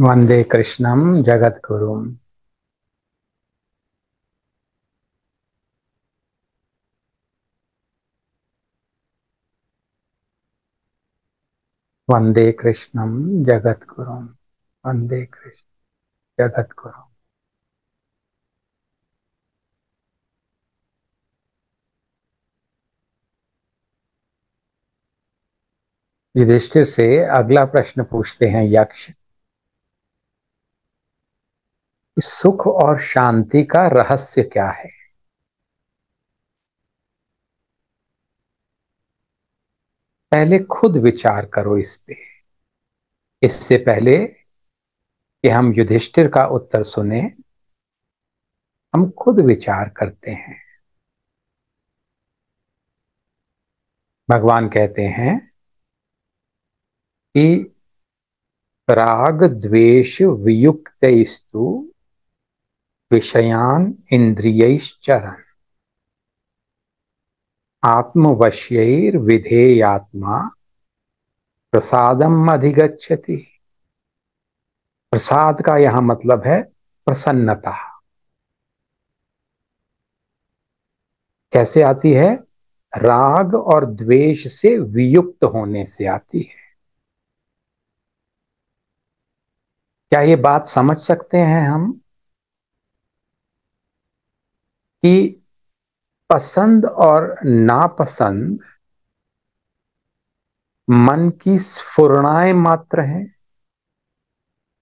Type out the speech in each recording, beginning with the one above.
वंदे कृष्णम जगद्गुरु वंदे कृष्ण जगद्गुरु वंदे कृष्ण जगद्गुरु युधिष्ठिर से अगला प्रश्न पूछते हैं यक्ष कि सुख और शांति का रहस्य क्या है पहले खुद विचार करो इस पे इससे पहले कि हम युधिष्ठिर का उत्तर सुने हम खुद विचार करते हैं भगवान कहते हैं कि राग द्वेष वियुक्त स्तु विषयान चरण आत्मवश्य विधेयात्मा प्रसादम अधिगछति प्रसाद का यहां मतलब है प्रसन्नता कैसे आती है राग और द्वेष से वियुक्त होने से आती है क्या ये बात समझ सकते हैं हम कि पसंद और नापसंद मन की स्फुरणाएं मात्र हैं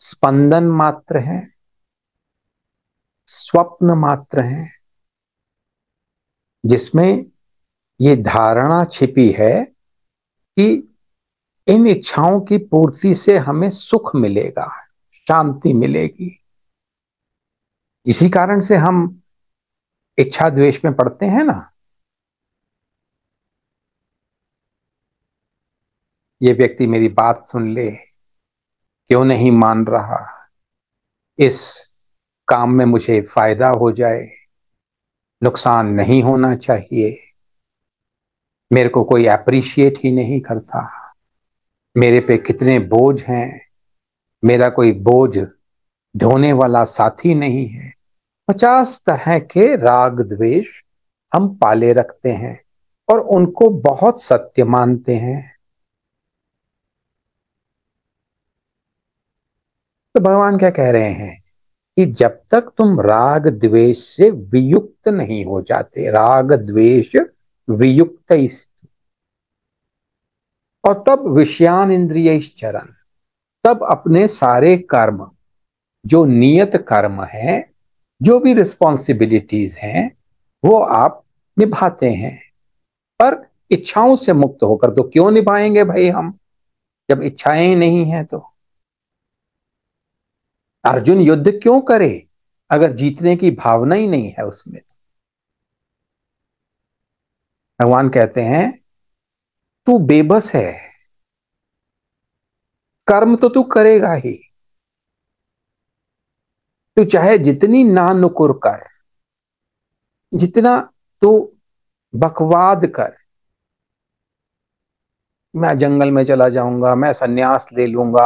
स्पंदन मात्र हैं स्वप्न मात्र हैं जिसमें ये धारणा छिपी है कि इन इच्छाओं की पूर्ति से हमें सुख मिलेगा शांति मिलेगी इसी कारण से हम इच्छा द्वेष में पड़ते हैं ना ये व्यक्ति मेरी बात सुन ले क्यों नहीं मान रहा इस काम में मुझे फायदा हो जाए नुकसान नहीं होना चाहिए मेरे को कोई अप्रिशिएट ही नहीं करता मेरे पे कितने बोझ हैं मेरा कोई बोझ ढोने वाला साथी नहीं है पचास तरह के राग द्वेष हम पाले रखते हैं और उनको बहुत सत्य मानते हैं तो भगवान क्या कह रहे हैं कि जब तक तुम राग द्वेष से वियुक्त नहीं हो जाते राग द्वेष वियुक्त और तब विषयान इंद्रिय चरण तब अपने सारे कर्म जो नियत कर्म है जो भी रिस्पॉन्सिबिलिटीज हैं वो आप निभाते हैं पर इच्छाओं से मुक्त होकर तो क्यों निभाएंगे भाई हम जब इच्छाएं नहीं हैं तो अर्जुन युद्ध क्यों करे अगर जीतने की भावना ही नहीं है उसमें तो भगवान कहते हैं तू बेबस है कर्म तो तू करेगा ही तो चाहे जितनी नानुकुर कर जितना तू बकवाद कर मैं जंगल में चला जाऊंगा मैं सन्यास ले लूंगा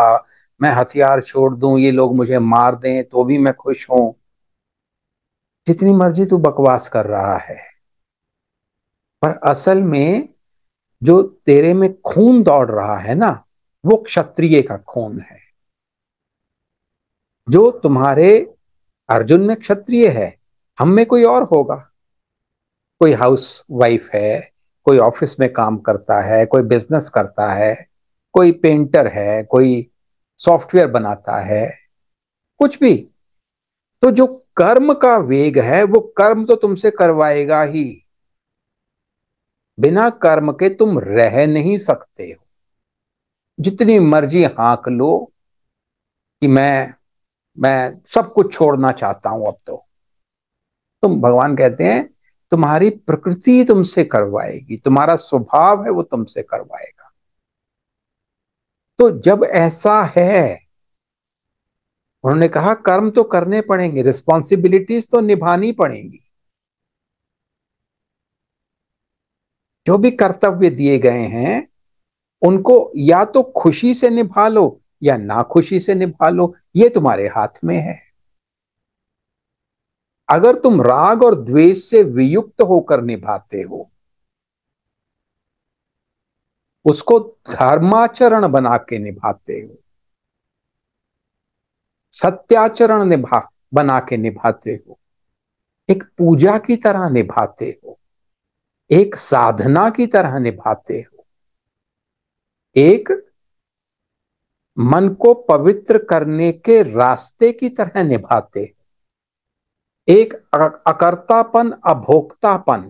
मैं हथियार छोड़ दूं ये लोग मुझे मार दें तो भी मैं खुश हूं जितनी मर्जी तू बकवास कर रहा है पर असल में जो तेरे में खून दौड़ रहा है ना वो क्षत्रिय का खून है जो तुम्हारे अर्जुन में क्षत्रिय है हम में कोई और होगा कोई हाउस वाइफ है कोई ऑफिस में काम करता है कोई बिजनेस करता है कोई पेंटर है कोई सॉफ्टवेयर बनाता है कुछ भी तो जो कर्म का वेग है वो कर्म तो तुमसे करवाएगा ही बिना कर्म के तुम रह नहीं सकते हो जितनी मर्जी हाँक लो कि मैं मैं सब कुछ छोड़ना चाहता हूं अब तो तुम भगवान कहते हैं तुम्हारी प्रकृति तुमसे करवाएगी तुम्हारा स्वभाव है वो तुमसे करवाएगा तो जब ऐसा है उन्होंने कहा कर्म तो करने पड़ेंगे रिस्पॉन्सिबिलिटीज तो निभानी पड़ेंगी जो भी कर्तव्य दिए गए हैं उनको या तो खुशी से निभा लो या नाखुशी से निभा लो ये तुम्हारे हाथ में है अगर तुम राग और द्वेष से वियुक्त होकर निभाते हो उसको धर्माचरण बना के निभाते हो सत्याचरण निभा बना के निभाते हो एक पूजा की तरह निभाते हो एक साधना की तरह निभाते हो एक मन को पवित्र करने के रास्ते की तरह निभाते एक अकर्तापन अभोक्तापन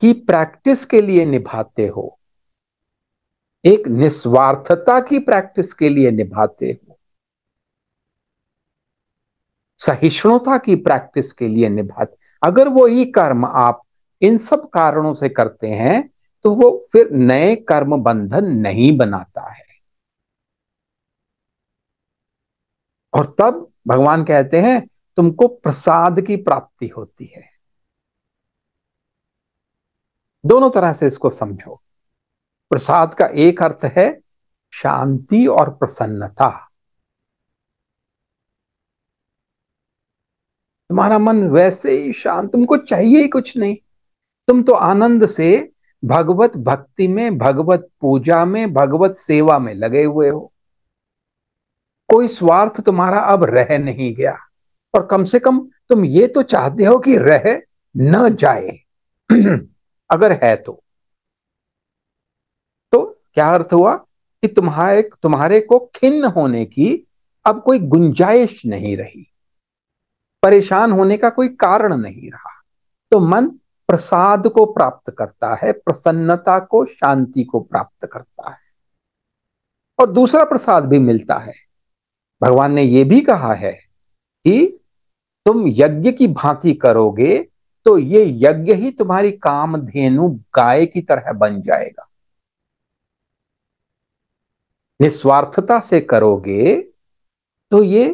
की प्रैक्टिस के लिए निभाते हो एक निस्वार्थता की प्रैक्टिस के लिए निभाते हो सहिष्णुता की प्रैक्टिस के लिए निभाते अगर वो ही कर्म आप इन सब कारणों से करते हैं तो वो फिर नए कर्म बंधन नहीं बनाता है और तब भगवान कहते हैं तुमको प्रसाद की प्राप्ति होती है दोनों तरह से इसको समझो प्रसाद का एक अर्थ है शांति और प्रसन्नता तुम्हारा मन वैसे ही शांत तुमको चाहिए ही कुछ नहीं तुम तो आनंद से भगवत भक्ति में भगवत पूजा में भगवत सेवा में लगे हुए हो कोई स्वार्थ तुम्हारा अब रह नहीं गया और कम से कम तुम ये तो चाहते हो कि रह न जाए अगर है तो तो क्या अर्थ हुआ कि तुम्हारे तुम्हारे को खिन्न होने की अब कोई गुंजाइश नहीं रही परेशान होने का कोई कारण नहीं रहा तो मन प्रसाद को प्राप्त करता है प्रसन्नता को शांति को प्राप्त करता है और दूसरा प्रसाद भी मिलता है भगवान ने यह भी कहा है कि तुम यज्ञ की भांति करोगे तो ये यज्ञ ही तुम्हारी कामधेनु गाय की तरह बन जाएगा निस्वार्थता से करोगे तो ये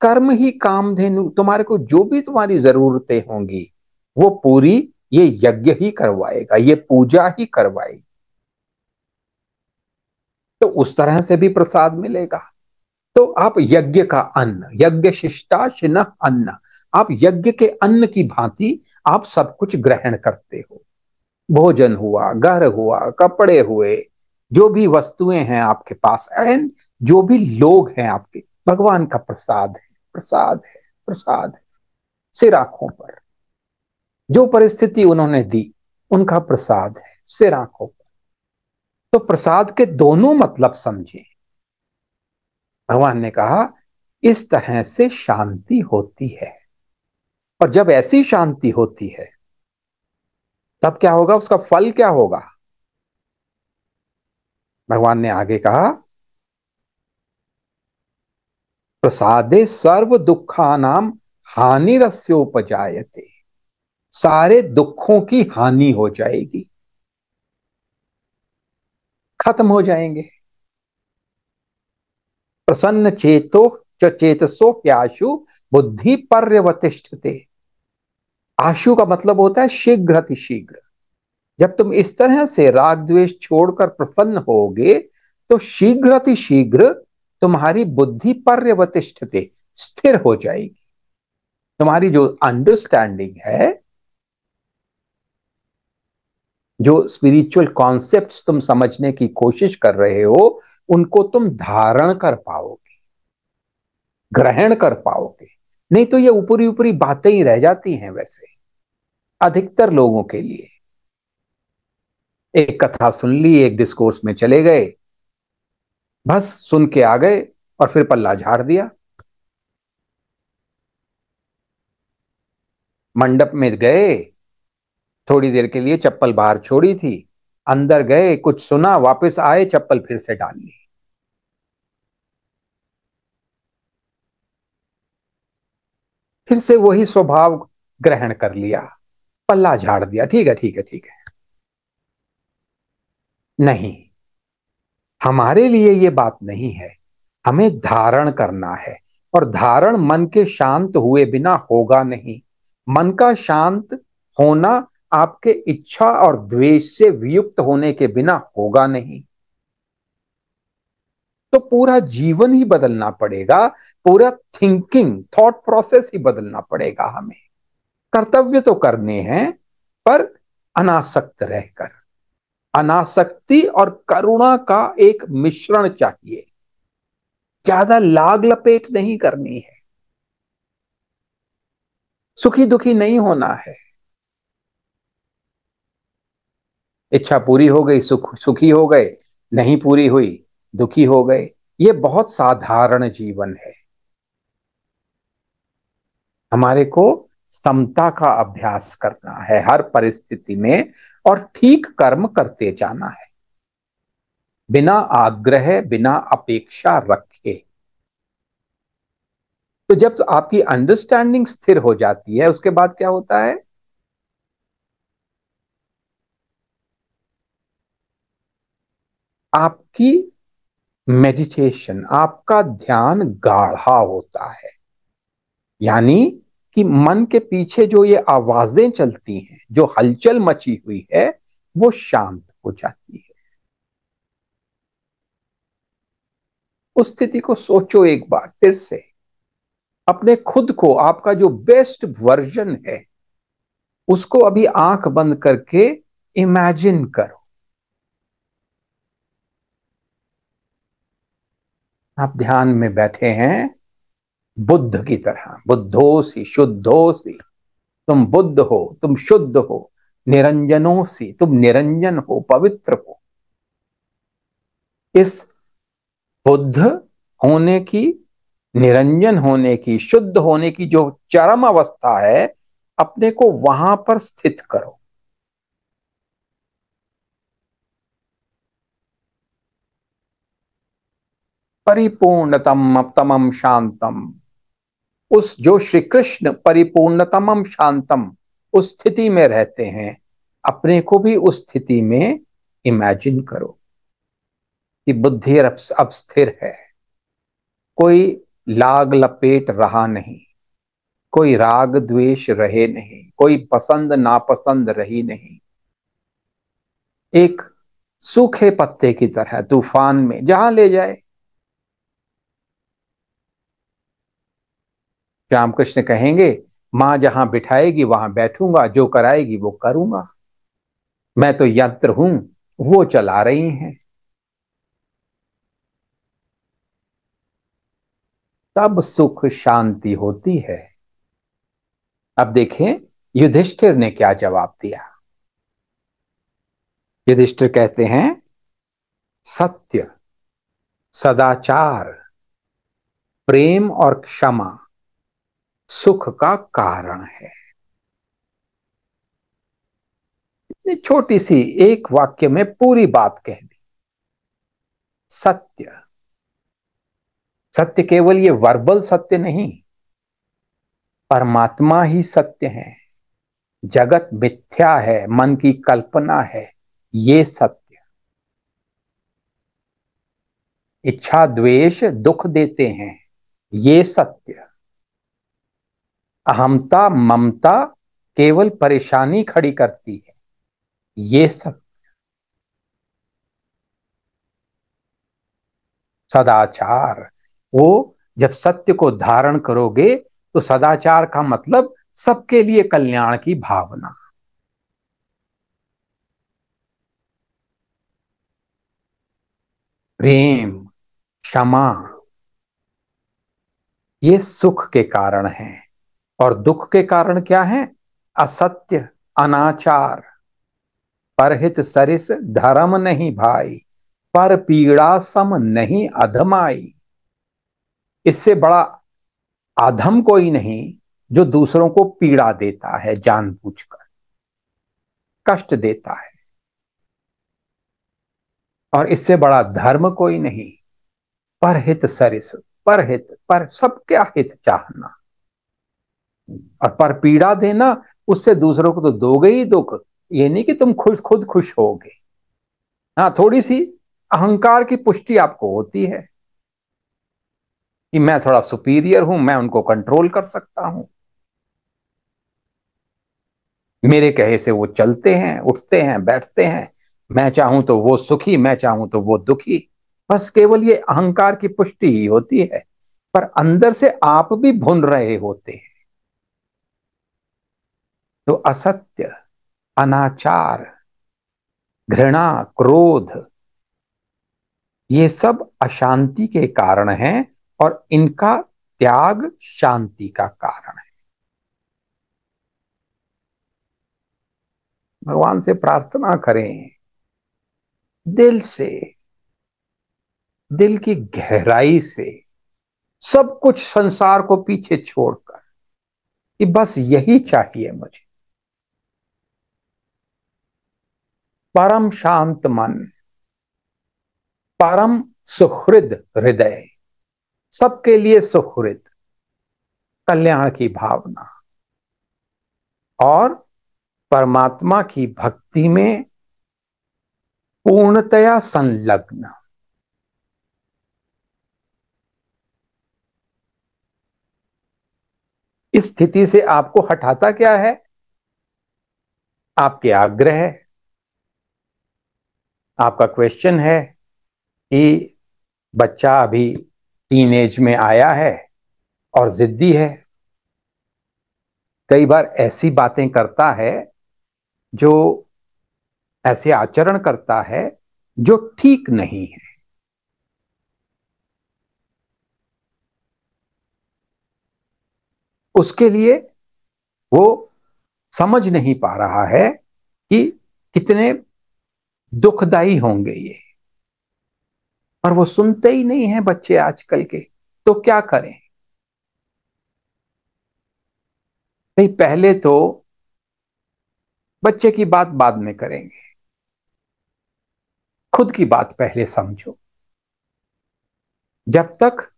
कर्म ही कामधेनु तुम्हारे को जो भी तुम्हारी जरूरतें होंगी वो पूरी ये यज्ञ ही करवाएगा ये पूजा ही करवाएगी तो उस तरह से भी प्रसाद मिलेगा तो आप यज्ञ का अन्न यज्ञ शिष्टा शिन अन्न आप यज्ञ के अन्न की भांति आप सब कुछ ग्रहण करते हो भोजन हुआ घर हुआ कपड़े हुए जो भी वस्तुएं हैं आपके पास एंड जो भी लोग हैं आपके भगवान का प्रसाद है प्रसाद है प्रसाद है सिर आंखों पर जो परिस्थिति उन्होंने दी उनका प्रसाद है सिर आंखों पर तो प्रसाद के दोनों मतलब समझें भगवान ने कहा इस तरह से शांति होती है और जब ऐसी शांति होती है तब क्या होगा उसका फल क्या होगा भगवान ने आगे कहा प्रसादे सर्व दुखा नाम हानि रस्योपजायते सारे दुखों की हानि हो जाएगी खत्म हो जाएंगे प्रसन्न चेतो चेतसो प्याशु बुद्धि पर्यवतिष्ठते आशु का मतलब होता है शीघ्र अतिशीघ्र जब तुम इस तरह से राग द्वेष छोड़कर प्रसन्न होगे तो शीघ्र अतिशीघ्र तुम्हारी बुद्धि पर्यवतिष्ठते स्थिर हो जाएगी तुम्हारी जो अंडरस्टैंडिंग है जो स्पिरिचुअल कॉन्सेप्ट्स तुम समझने की कोशिश कर रहे हो उनको तुम धारण कर पाओगे ग्रहण कर पाओगे नहीं तो ये ऊपरी ऊपरी बातें ही रह जाती हैं वैसे अधिकतर लोगों के लिए एक कथा सुन ली एक डिस्कोर्स में चले गए बस सुन के आ गए और फिर पल्ला झाड़ दिया मंडप में गए थोड़ी देर के लिए चप्पल बाहर छोड़ी थी अंदर गए कुछ सुना वापस आए चप्पल फिर से डाल ली फिर से वही स्वभाव ग्रहण कर लिया पल्ला झाड़ दिया ठीक है ठीक है ठीक है नहीं हमारे लिए ये बात नहीं है हमें धारण करना है और धारण मन के शांत हुए बिना होगा नहीं मन का शांत होना आपके इच्छा और द्वेष से वियुक्त होने के बिना होगा नहीं तो पूरा जीवन ही बदलना पड़ेगा पूरा थिंकिंग थॉट प्रोसेस ही बदलना पड़ेगा हमें कर्तव्य तो करने हैं पर अनासक्त रहकर अनासक्ति और करुणा का एक मिश्रण चाहिए ज्यादा लाग लपेट नहीं करनी है सुखी दुखी नहीं होना है इच्छा पूरी हो गई सुख सुखी हो गए नहीं पूरी हुई दुखी हो गए ये बहुत साधारण जीवन है हमारे को समता का अभ्यास करना है हर परिस्थिति में और ठीक कर्म करते जाना है बिना आग्रह बिना अपेक्षा रखे तो जब तो आपकी अंडरस्टैंडिंग स्थिर हो जाती है उसके बाद क्या होता है आपकी मेडिटेशन आपका ध्यान गाढ़ा होता है यानी कि मन के पीछे जो ये आवाजें चलती हैं जो हलचल मची हुई है वो शांत हो जाती है उस स्थिति को सोचो एक बार फिर से अपने खुद को आपका जो बेस्ट वर्जन है उसको अभी आंख बंद करके इमेजिन करो आप ध्यान में बैठे हैं बुद्ध की तरह बुद्धो सी शुद्धो सी तुम बुद्ध हो तुम शुद्ध हो निरंजनों सी तुम निरंजन हो पवित्र हो इस बुद्ध होने की निरंजन होने की शुद्ध होने की जो चरम अवस्था है अपने को वहां पर स्थित करो परिपूर्णतम तमम शांतम उस जो श्री कृष्ण परिपूर्णतम शांतम उस स्थिति में रहते हैं अपने को भी उस स्थिति में इमेजिन करो कि बुद्धि अब स्थिर है कोई लाग लपेट रहा नहीं कोई राग द्वेष रहे नहीं कोई पसंद नापसंद रही नहीं एक सूखे पत्ते की तरह तूफान में जहां ले जाए रामकृष्ण कहेंगे मां जहां बिठाएगी वहां बैठूंगा जो कराएगी वो करूंगा मैं तो यंत्र हूं वो चला रही हैं तब सुख शांति होती है अब देखें युधिष्ठिर ने क्या जवाब दिया युधिष्ठिर कहते हैं सत्य सदाचार प्रेम और क्षमा सुख का कारण है छोटी सी एक वाक्य में पूरी बात कह दी सत्य सत्य केवल ये वर्बल सत्य नहीं परमात्मा ही सत्य है जगत मिथ्या है मन की कल्पना है ये सत्य इच्छा द्वेष दुख देते हैं ये सत्य अहमता ममता केवल परेशानी खड़ी करती है ये सत्य सदाचार वो जब सत्य को धारण करोगे तो सदाचार का मतलब सबके लिए कल्याण की भावना प्रेम क्षमा ये सुख के कारण हैं और दुख के कारण क्या है असत्य अनाचार परहित सरिस धर्म नहीं भाई पर पीड़ा सम नहीं अधमाई इससे बड़ा अधम कोई नहीं जो दूसरों को पीड़ा देता है जानबूझकर कष्ट देता है और इससे बड़ा धर्म कोई नहीं परहित सरिस परहित पर सबका हित चाहना और पर पीड़ा देना उससे दूसरों को तो दोगे ही दुख ये नहीं कि तुम खुद खुद खुश होगे हाँ थोड़ी सी अहंकार की पुष्टि आपको होती है कि मैं थोड़ा सुपीरियर हूं मैं उनको कंट्रोल कर सकता हूं मेरे कहे से वो चलते हैं उठते हैं बैठते हैं मैं चाहूं तो वो सुखी मैं चाहूं तो वो दुखी बस केवल ये अहंकार की पुष्टि ही होती है पर अंदर से आप भी भुन रहे होते हैं तो असत्य अनाचार घृणा क्रोध ये सब अशांति के कारण हैं और इनका त्याग शांति का कारण है भगवान से प्रार्थना करें दिल से दिल की गहराई से सब कुछ संसार को पीछे छोड़कर कि बस यही चाहिए मुझे परम शांत मन परम सुहृद हृदय सबके लिए सुहृद कल्याण की भावना और परमात्मा की भक्ति में पूर्णतया संलग्न इस स्थिति से आपको हटाता क्या है आपके आग्रह आपका क्वेश्चन है कि बच्चा अभी टीन एज में आया है और जिद्दी है कई बार ऐसी बातें करता है जो ऐसे आचरण करता है जो ठीक नहीं है उसके लिए वो समझ नहीं पा रहा है कि कितने दुखदाई होंगे ये और वो सुनते ही नहीं है बच्चे आजकल के तो क्या करें भाई पहले तो बच्चे की बात बाद में करेंगे खुद की बात पहले समझो जब तक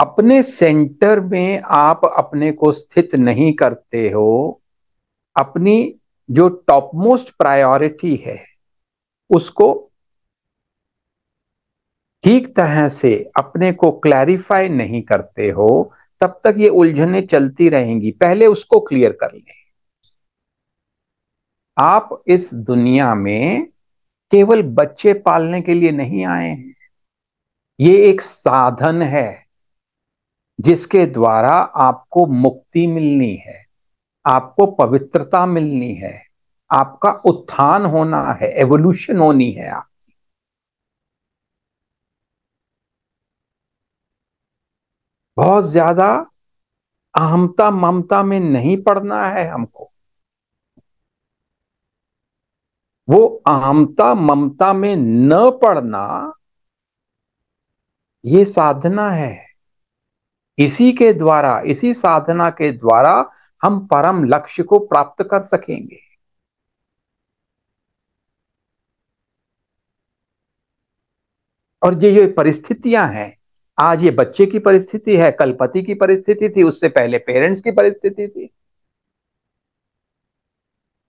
अपने सेंटर में आप अपने को स्थित नहीं करते हो अपनी जो टॉप मोस्ट प्रायोरिटी है उसको ठीक तरह से अपने को क्लैरिफाई नहीं करते हो तब तक ये उलझने चलती रहेंगी पहले उसको क्लियर कर लें आप इस दुनिया में केवल बच्चे पालने के लिए नहीं आए हैं ये एक साधन है जिसके द्वारा आपको मुक्ति मिलनी है आपको पवित्रता मिलनी है आपका उत्थान होना है एवोल्यूशन होनी है आपकी बहुत ज्यादा अहमता ममता में नहीं पड़ना है हमको वो अहमता ममता में न पड़ना ये साधना है इसी के द्वारा इसी साधना के द्वारा हम परम लक्ष्य को प्राप्त कर सकेंगे और ये ये परिस्थितियां हैं आज ये बच्चे की परिस्थिति है कल पति की परिस्थिति थी उससे पहले पेरेंट्स की परिस्थिति थी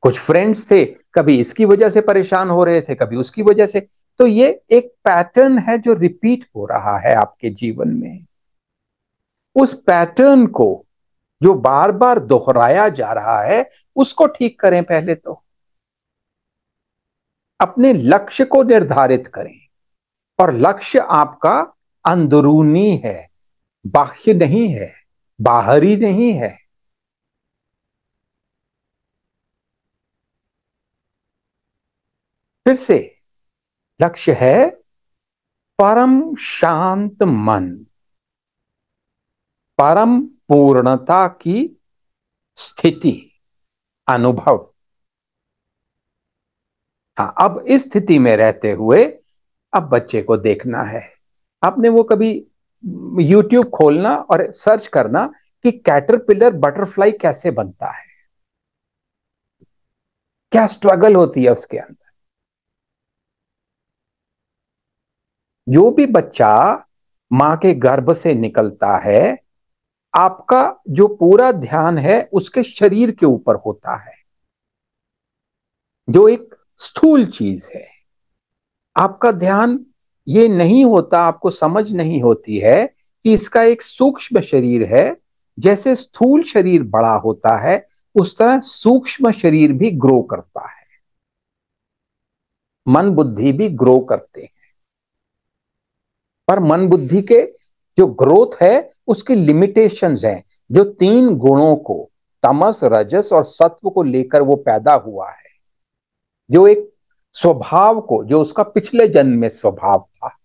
कुछ फ्रेंड्स थे कभी इसकी वजह से परेशान हो रहे थे कभी उसकी वजह से तो ये एक पैटर्न है जो रिपीट हो रहा है आपके जीवन में उस पैटर्न को जो बार बार दोहराया जा रहा है उसको ठीक करें पहले तो अपने लक्ष्य को निर्धारित करें और लक्ष्य आपका अंदरूनी है बाह्य नहीं है बाहरी नहीं है फिर से लक्ष्य है परम शांत मन परम पूर्णता की स्थिति अनुभव हाँ अब इस स्थिति में रहते हुए अब बच्चे को देखना है आपने वो कभी यूट्यूब खोलना और सर्च करना कि कैटरपिलर बटरफ्लाई कैसे बनता है क्या स्ट्रगल होती है उसके अंदर जो भी बच्चा मां के गर्भ से निकलता है आपका जो पूरा ध्यान है उसके शरीर के ऊपर होता है जो एक स्थूल चीज है आपका ध्यान ये नहीं होता आपको समझ नहीं होती है कि इसका एक सूक्ष्म शरीर है जैसे स्थूल शरीर बड़ा होता है उस तरह सूक्ष्म शरीर भी ग्रो करता है मन बुद्धि भी ग्रो करते हैं पर मन बुद्धि के जो ग्रोथ है उसकी लिमिटेशन हैं जो तीन गुणों को तमस रजस और सत्व को लेकर वो पैदा हुआ है जो एक स्वभाव को जो उसका पिछले जन्म में स्वभाव था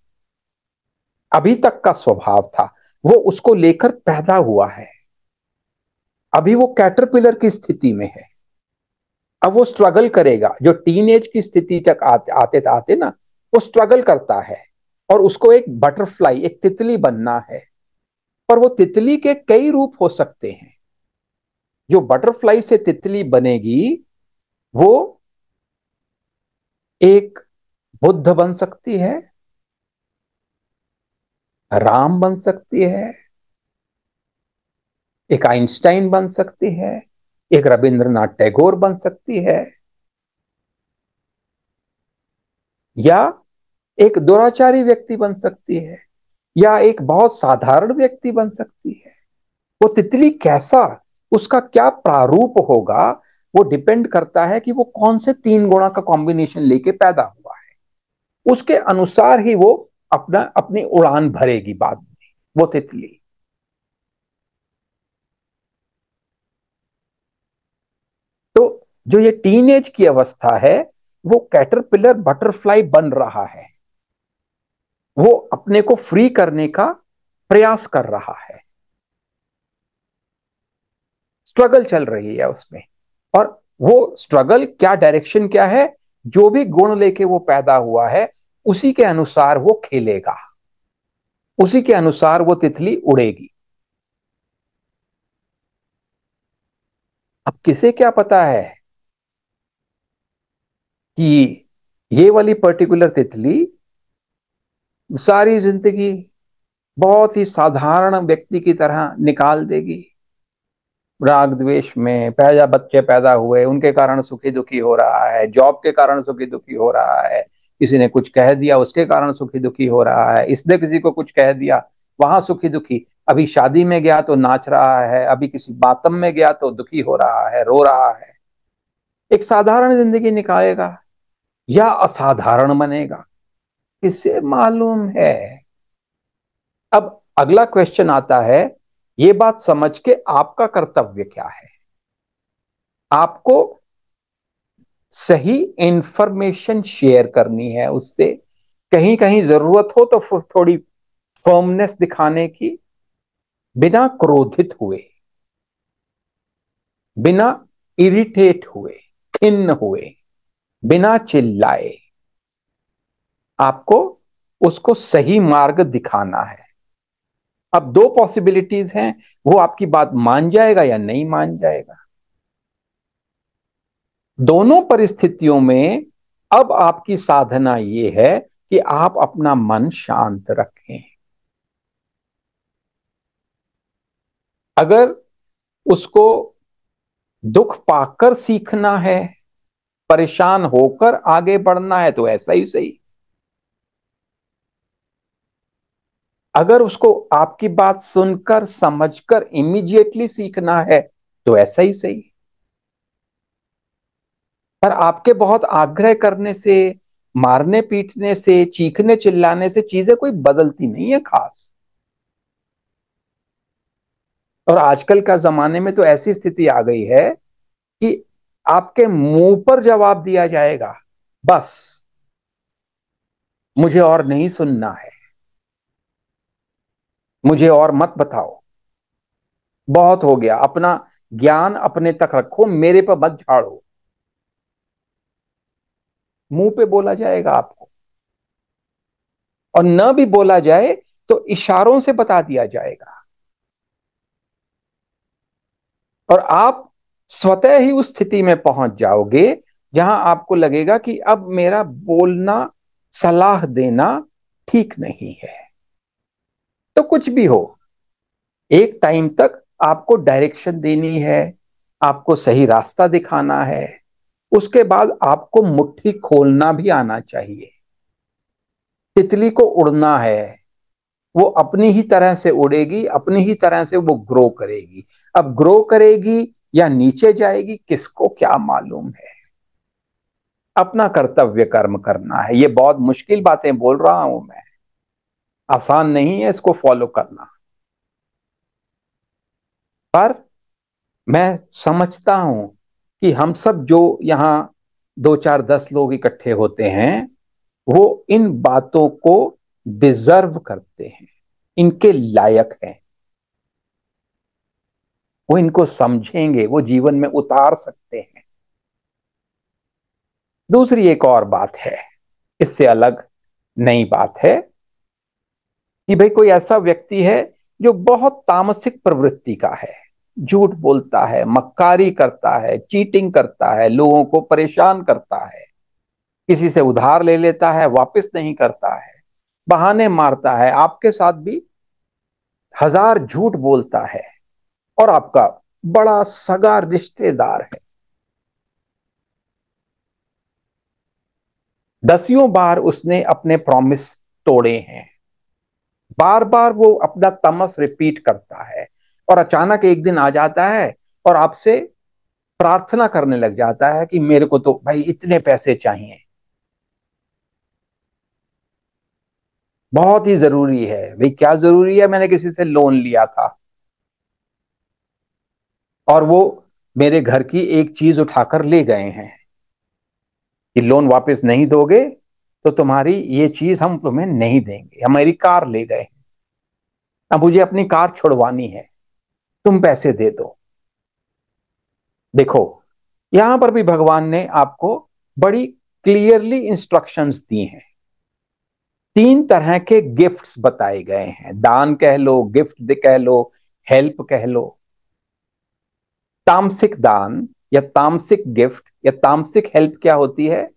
अभी तक का स्वभाव था वो उसको लेकर पैदा हुआ है अभी वो कैटरपिलर की स्थिति में है अब वो स्ट्रगल करेगा जो टीनेज की स्थिति तक आते आते आते ना वो स्ट्रगल करता है और उसको एक बटरफ्लाई एक तितली बनना है पर वो तितली के कई रूप हो सकते हैं जो बटरफ्लाई से तितली बनेगी वो एक बुद्ध बन सकती है राम बन सकती है एक आइंस्टाइन बन सकती है एक रविंद्रनाथ टैगोर बन सकती है या एक दुराचारी व्यक्ति बन सकती है या एक बहुत साधारण व्यक्ति बन सकती है वो तितली कैसा उसका क्या प्रारूप होगा वो डिपेंड करता है कि वो कौन से तीन गुणा का कॉम्बिनेशन लेके पैदा हुआ है उसके अनुसार ही वो अपना अपनी उड़ान भरेगी बाद में वो तितली तो जो ये टीनेज की अवस्था है वो कैटरपिलर बटरफ्लाई बन रहा है वो अपने को फ्री करने का प्रयास कर रहा है स्ट्रगल चल रही है उसमें और वो स्ट्रगल क्या डायरेक्शन क्या है जो भी गुण लेके वो पैदा हुआ है उसी के अनुसार वो खेलेगा उसी के अनुसार वो तितली उड़ेगी अब किसे क्या पता है कि ये वाली पर्टिकुलर तितली सारी जिंदगी बहुत ही साधारण व्यक्ति की तरह निकाल देगी राग द्वेष में पैदा बच्चे पैदा हुए उनके कारण सुखी दुखी हो रहा है जॉब के कारण सुखी दुखी हो रहा है किसी ने कुछ कह दिया उसके कारण सुखी दुखी हो रहा है इसने किसी को कुछ कह दिया वहां सुखी दुखी अभी शादी में गया तो नाच रहा है अभी किसी बातम में गया तो दुखी हो रहा है रो रहा है एक साधारण जिंदगी निकालेगा या असाधारण बनेगा किसे मालूम है अब अगला क्वेश्चन आता है ये बात समझ के आपका कर्तव्य क्या है आपको सही इंफॉर्मेशन शेयर करनी है उससे कहीं कहीं जरूरत हो तो थोड़ी फर्मनेस दिखाने की बिना क्रोधित हुए बिना इरिटेट हुए खिन्न हुए बिना चिल्लाए आपको उसको सही मार्ग दिखाना है अब दो पॉसिबिलिटीज हैं वो आपकी बात मान जाएगा या नहीं मान जाएगा दोनों परिस्थितियों में अब आपकी साधना ये है कि आप अपना मन शांत रखें अगर उसको दुख पाकर सीखना है परेशान होकर आगे बढ़ना है तो ऐसा ही सही अगर उसको आपकी बात सुनकर समझकर इमीडिएटली सीखना है तो ऐसा ही सही पर आपके बहुत आग्रह करने से मारने पीटने से चीखने चिल्लाने से चीजें कोई बदलती नहीं है खास और आजकल का जमाने में तो ऐसी स्थिति आ गई है कि आपके मुंह पर जवाब दिया जाएगा बस मुझे और नहीं सुनना है मुझे और मत बताओ बहुत हो गया अपना ज्ञान अपने तक रखो मेरे पर मत झाड़ो मुंह पे बोला जाएगा आपको और न भी बोला जाए तो इशारों से बता दिया जाएगा और आप स्वतः ही उस स्थिति में पहुंच जाओगे जहां आपको लगेगा कि अब मेरा बोलना सलाह देना ठीक नहीं है तो कुछ भी हो एक टाइम तक आपको डायरेक्शन देनी है आपको सही रास्ता दिखाना है उसके बाद आपको मुट्ठी खोलना भी आना चाहिए तितली को उड़ना है वो अपनी ही तरह से उड़ेगी अपनी ही तरह से वो ग्रो करेगी अब ग्रो करेगी या नीचे जाएगी किसको क्या मालूम है अपना कर्तव्य कर्म करना है ये बहुत मुश्किल बातें बोल रहा हूं मैं आसान नहीं है इसको फॉलो करना पर मैं समझता हूं कि हम सब जो यहां दो चार दस लोग इकट्ठे होते हैं वो इन बातों को डिजर्व करते हैं इनके लायक हैं वो इनको समझेंगे वो जीवन में उतार सकते हैं दूसरी एक और बात है इससे अलग नई बात है कि भाई कोई ऐसा व्यक्ति है जो बहुत तामसिक प्रवृत्ति का है झूठ बोलता है मक्कारी करता है चीटिंग करता है लोगों को परेशान करता है किसी से उधार ले लेता है वापस नहीं करता है बहाने मारता है आपके साथ भी हजार झूठ बोलता है और आपका बड़ा सगा रिश्तेदार है दसियों बार उसने अपने प्रॉमिस तोड़े हैं बार बार वो अपना तमस रिपीट करता है और अचानक एक दिन आ जाता है और आपसे प्रार्थना करने लग जाता है कि मेरे को तो भाई इतने पैसे चाहिए बहुत ही जरूरी है भाई क्या जरूरी है मैंने किसी से लोन लिया था और वो मेरे घर की एक चीज उठाकर ले गए हैं कि लोन वापस नहीं दोगे तो तुम्हारी ये चीज हम तुम्हें नहीं देंगे हमारी कार ले गए अब मुझे अपनी कार छुड़वानी है तुम पैसे दे दो देखो यहां पर भी भगवान ने आपको बड़ी क्लियरली इंस्ट्रक्शंस दी हैं तीन तरह के गिफ्ट्स बताए गए हैं दान कह लो गिफ्ट कह लो हेल्प कह लो तामसिक दान या तामसिक गिफ्ट या तामसिक हेल्प क्या होती है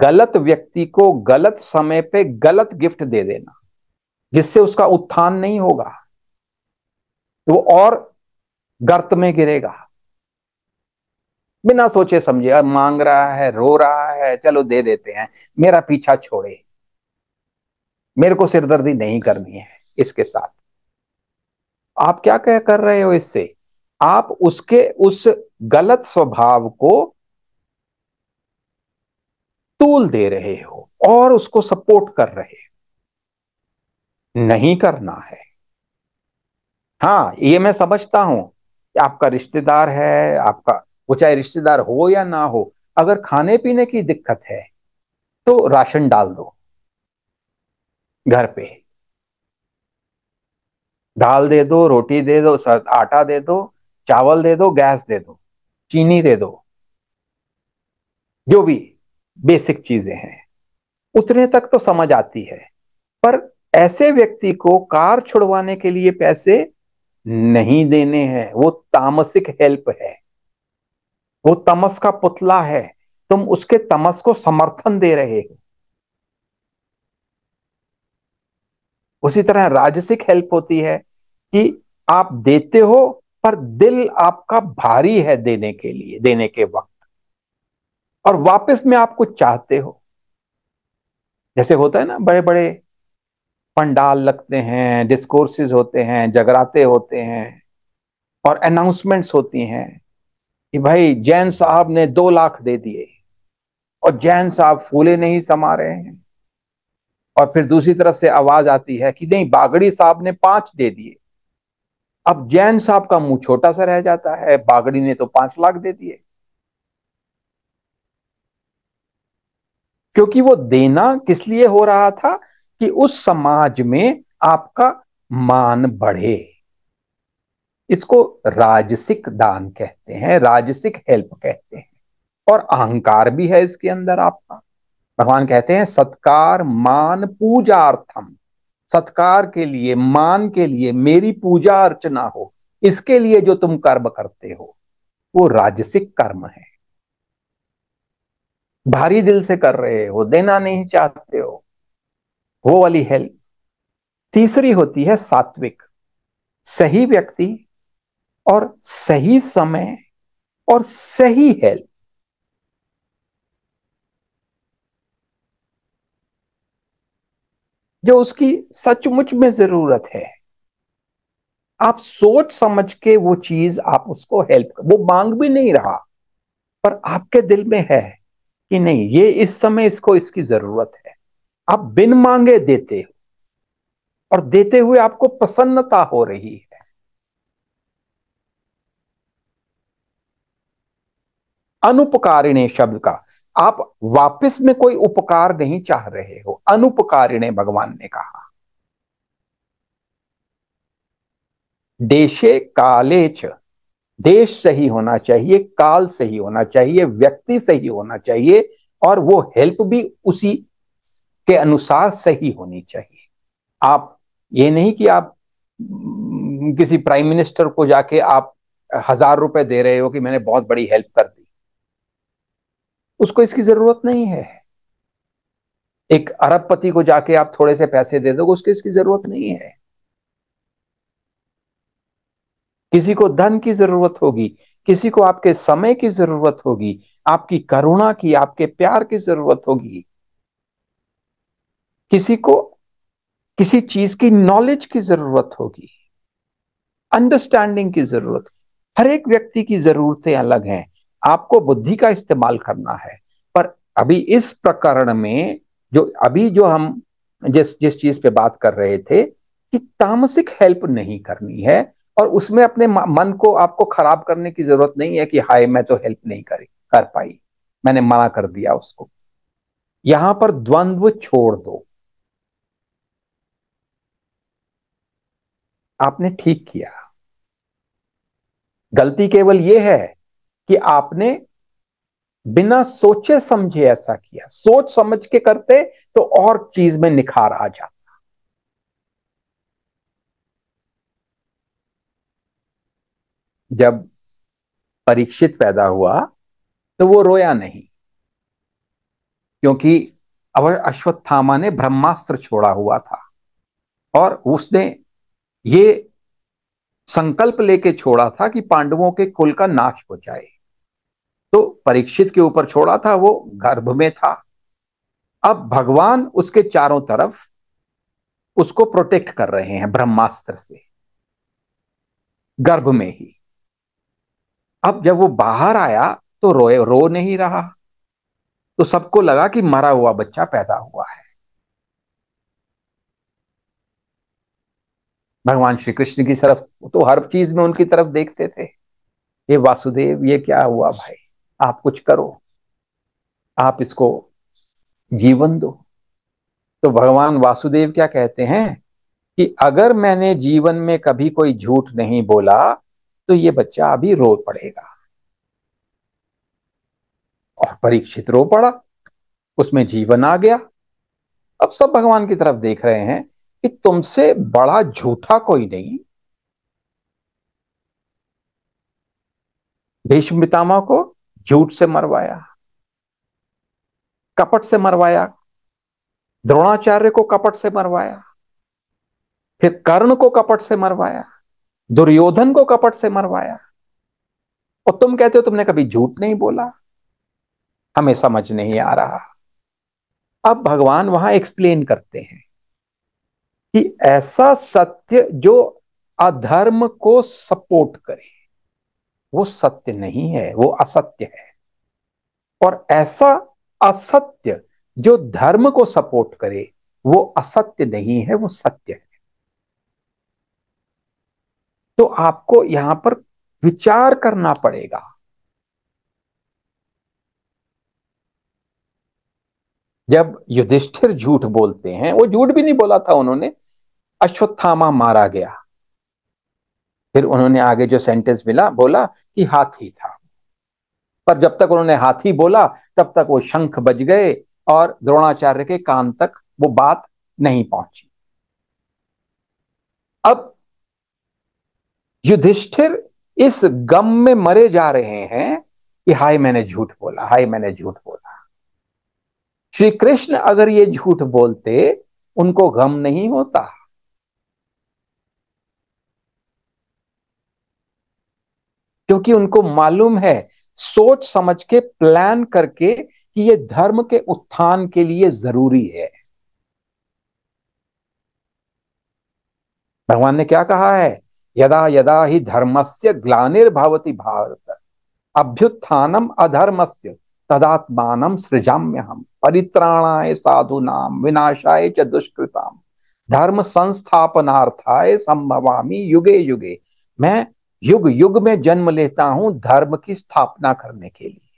गलत व्यक्ति को गलत समय पे गलत गिफ्ट दे देना जिससे उसका उत्थान नहीं होगा तो वो और गर्त में गिरेगा बिना सोचे समझे अब मांग रहा है रो रहा है चलो दे देते हैं मेरा पीछा छोड़े मेरे को सिरदर्दी नहीं करनी है इसके साथ आप क्या कह कर रहे हो इससे आप उसके उस गलत स्वभाव को टूल दे रहे हो और उसको सपोर्ट कर रहे हो नहीं करना है हाँ ये मैं समझता हूं आपका रिश्तेदार है आपका वो चाहे रिश्तेदार हो या ना हो अगर खाने पीने की दिक्कत है तो राशन डाल दो घर पे दाल दे दो रोटी दे दो आटा दे दो चावल दे दो गैस दे दो चीनी दे दो जो भी बेसिक चीजें हैं उतने तक तो समझ आती है पर ऐसे व्यक्ति को कार छुड़वाने के लिए पैसे नहीं देने हैं वो तामसिक हेल्प है वो तमस का पुतला है तुम उसके तमस को समर्थन दे रहे हो उसी तरह राजसिक हेल्प होती है कि आप देते हो पर दिल आपका भारी है देने के लिए देने के वक्त और वापस में आपको चाहते हो जैसे होता है ना बड़े बड़े पंडाल लगते हैं डिस्कोर्सेज होते हैं जगराते होते हैं और अनाउंसमेंट्स होती हैं कि भाई जैन साहब ने दो लाख दे दिए और जैन साहब फूले नहीं समा रहे हैं और फिर दूसरी तरफ से आवाज आती है कि नहीं बागड़ी साहब ने पांच दे दिए अब जैन साहब का मुंह छोटा सा रह जाता है बागड़ी ने तो पांच लाख दे दिए क्योंकि वो देना किस लिए हो रहा था कि उस समाज में आपका मान बढ़े इसको राजसिक दान कहते हैं राजसिक हेल्प कहते हैं और अहंकार भी है इसके अंदर आपका भगवान कहते हैं सत्कार मान पूजार्थम सत्कार के लिए मान के लिए मेरी पूजा अर्चना हो इसके लिए जो तुम कर्म करते हो वो राजसिक कर्म है भारी दिल से कर रहे हो देना नहीं चाहते हो वो वाली हेल्प तीसरी होती है सात्विक सही व्यक्ति और सही समय और सही हेल्प जो उसकी सचमुच में जरूरत है आप सोच समझ के वो चीज आप उसको हेल्प कर वो मांग भी नहीं रहा पर आपके दिल में है कि नहीं ये इस समय इसको इसकी जरूरत है आप बिन मांगे देते हो और देते हुए आपको प्रसन्नता हो रही है अनुपकारिणे शब्द का आप वापस में कोई उपकार नहीं चाह रहे हो अनुपकारिणे भगवान ने कहा देशे काले च देश सही होना चाहिए काल सही होना चाहिए व्यक्ति सही होना चाहिए और वो हेल्प भी उसी के अनुसार सही होनी चाहिए आप ये नहीं कि आप हम्म, किसी प्राइम मिनिस्टर को जाके आप हजार रुपए दे रहे हो कि मैंने बहुत बड़ी हेल्प कर दी उसको इसकी जरूरत नहीं है एक अरबपति को जाके आप थोड़े से पैसे दे दोगे उसकी इसकी जरूरत नहीं है किसी को धन की जरूरत होगी किसी को आपके समय की जरूरत होगी आपकी करुणा की आपके प्यार की जरूरत होगी किसी को किसी चीज की नॉलेज की जरूरत होगी अंडरस्टैंडिंग की जरूरत हर एक व्यक्ति की जरूरतें अलग हैं आपको बुद्धि का इस्तेमाल करना है पर अभी इस प्रकरण में जो अभी जो हम जिस जिस चीज पे बात कर रहे थे कि तामसिक हेल्प नहीं करनी है और उसमें अपने मन को आपको खराब करने की जरूरत नहीं है कि हाय मैं तो हेल्प नहीं करी कर पाई मैंने मना कर दिया उसको यहां पर द्वंद्व छोड़ दो आपने ठीक किया गलती केवल यह है कि आपने बिना सोचे समझे ऐसा किया सोच समझ के करते तो और चीज में निखार आ जाता जब परीक्षित पैदा हुआ तो वो रोया नहीं क्योंकि अब अश्वत्थामा ने ब्रह्मास्त्र छोड़ा हुआ था और उसने ये संकल्प लेके छोड़ा था कि पांडवों के कुल का नाश हो जाए तो परीक्षित के ऊपर छोड़ा था वो गर्भ में था अब भगवान उसके चारों तरफ उसको प्रोटेक्ट कर रहे हैं ब्रह्मास्त्र से गर्भ में ही अब जब वो बाहर आया तो रोए रो नहीं रहा तो सबको लगा कि मरा हुआ बच्चा पैदा हुआ है भगवान श्री कृष्ण की तरफ तो हर चीज में उनकी तरफ देखते थे ये वासुदेव ये क्या हुआ भाई आप कुछ करो आप इसको जीवन दो तो भगवान वासुदेव क्या कहते हैं कि अगर मैंने जीवन में कभी कोई झूठ नहीं बोला तो ये बच्चा अभी रो पड़ेगा और परीक्षित रो पड़ा उसमें जीवन आ गया अब सब भगवान की तरफ देख रहे हैं कि तुमसे बड़ा झूठा कोई नहीं भीष्म पितामह को झूठ से मरवाया कपट से मरवाया द्रोणाचार्य को कपट से मरवाया फिर कर्ण को कपट से मरवाया दुर्योधन को कपट से मरवाया और तुम कहते हो तुमने कभी झूठ नहीं बोला हमें समझ नहीं आ रहा अब भगवान वहां एक्सप्लेन करते हैं कि ऐसा सत्य जो अधर्म को सपोर्ट करे वो सत्य नहीं है वो असत्य है और ऐसा असत्य जो धर्म को सपोर्ट करे वो असत्य नहीं है वो सत्य है तो आपको यहां पर विचार करना पड़ेगा जब युधिष्ठिर झूठ बोलते हैं वो झूठ भी नहीं बोला था उन्होंने अश्वत्थामा मारा गया फिर उन्होंने आगे जो सेंटेंस मिला बोला कि हाथी था पर जब तक उन्होंने हाथी बोला तब तक वो शंख बज गए और द्रोणाचार्य के कान तक वो बात नहीं पहुंची अब युधिष्ठिर इस गम में मरे जा रहे हैं कि हाय मैंने झूठ बोला हाय मैंने झूठ बोला श्री कृष्ण अगर ये झूठ बोलते उनको गम नहीं होता क्योंकि उनको मालूम है सोच समझ के प्लान करके कि ये धर्म के उत्थान के लिए जरूरी है भगवान ने क्या कहा है यदा यदा ही धर्म से ग्लार्भवति भारत अभ्युत्थान अधर्म से तदात्म सृजा्य हम परित्राणाय साधुना विनाशाय च दुष्कृता धर्म संस्थापनार्थाय संभवामी युगे युगे मैं युग युग में जन्म लेता हूं धर्म की स्थापना करने के लिए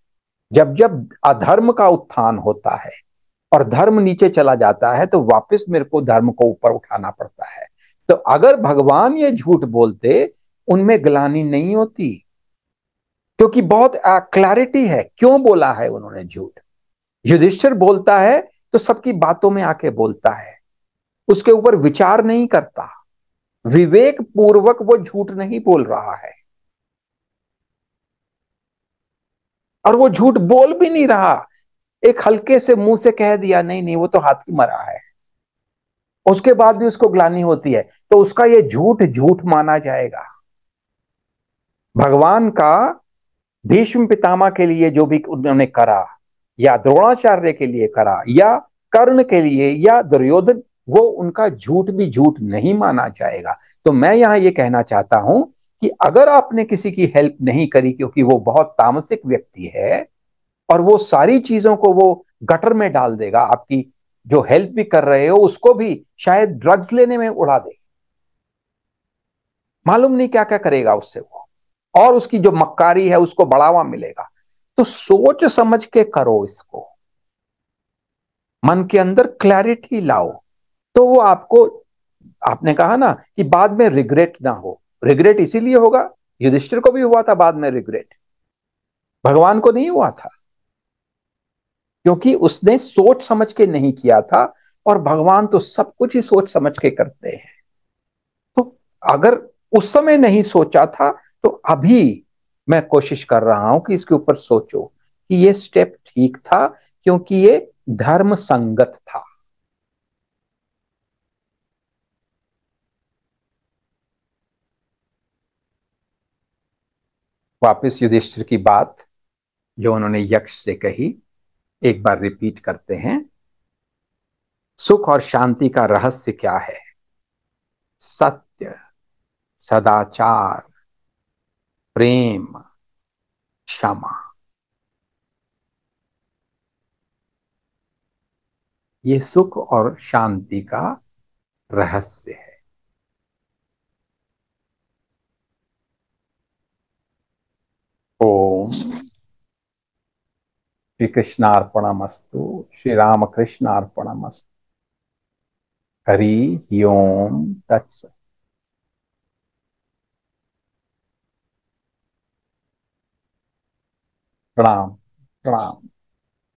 जब जब अधर्म का उत्थान होता है और धर्म नीचे चला जाता है तो वापस मेरे को धर्म को ऊपर उठाना पड़ता है तो अगर भगवान ये झूठ बोलते उनमें ग्लानी नहीं होती क्योंकि बहुत क्लैरिटी है क्यों बोला है उन्होंने झूठ युधिष्ठिर बोलता है तो सबकी बातों में आके बोलता है उसके ऊपर विचार नहीं करता विवेक पूर्वक वो झूठ नहीं बोल रहा है और वो झूठ बोल भी नहीं रहा एक हल्के से मुंह से कह दिया नहीं नहीं वो तो हाथी मरा है उसके बाद भी उसको ग्लानी होती है तो उसका ये झूठ झूठ माना जाएगा भगवान का भीष्म पितामह के लिए जो भी उन्होंने करा या द्रोणाचार्य के लिए करा या कर्ण के लिए या दुर्योधन वो उनका झूठ भी झूठ नहीं माना जाएगा तो मैं यहां ये कहना चाहता हूं कि अगर आपने किसी की हेल्प नहीं करी क्योंकि वो बहुत तामसिक व्यक्ति है और वो सारी चीजों को वो गटर में डाल देगा आपकी जो हेल्प भी कर रहे हो उसको भी शायद ड्रग्स लेने में उड़ा दे मालूम नहीं क्या क्या करेगा उससे वो और उसकी जो मक्कारी है उसको बढ़ावा मिलेगा तो सोच समझ के करो इसको मन के अंदर क्लैरिटी लाओ तो वो आपको आपने कहा ना कि बाद में रिग्रेट ना हो रिग्रेट इसीलिए होगा युधिष्ठिर को भी हुआ था बाद में रिग्रेट भगवान को नहीं हुआ था क्योंकि उसने सोच समझ के नहीं किया था और भगवान तो सब कुछ ही सोच समझ के करते हैं तो अगर उस समय नहीं सोचा था तो अभी मैं कोशिश कर रहा हूं कि इसके ऊपर सोचो कि ये स्टेप ठीक था क्योंकि ये धर्म संगत था वापस युधिष्ठिर की बात जो उन्होंने यक्ष से कही एक बार रिपीट करते हैं सुख और शांति का रहस्य क्या है सत्य सदाचार प्रेम क्षमा ये सुख और शांति का रहस्य है ओम श्रीकृष्णापणमस्तु कृष्णार्पणमस्तु हरी ओम तत्स प्रणाम प्रणाम